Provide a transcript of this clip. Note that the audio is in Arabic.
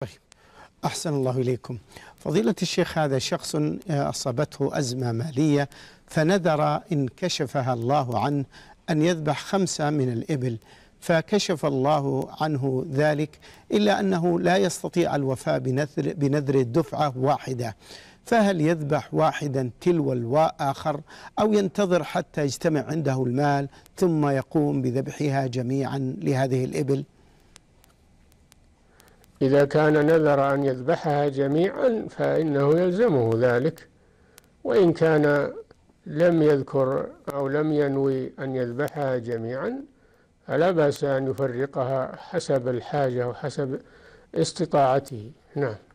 طيب. أحسن الله إليكم فضيلة الشيخ هذا شخص آه، أصابته أزمة مالية فنذر إن كشفها الله عنه أن يذبح خمسة من الإبل فكشف الله عنه ذلك إلا أنه لا يستطيع الوفاء بنذر, بنذر الدفعة واحدة فهل يذبح واحدا تلو الآخر أو ينتظر حتى يجتمع عنده المال ثم يقوم بذبحها جميعا لهذه الإبل؟ إذا كان نذر أن يذبحها جميعا فإنه يلزمه ذلك وإن كان لم يذكر أو لم ينوي أن يذبحها جميعا فلا بأس أن يفرقها حسب الحاجة وحسب استطاعته نعم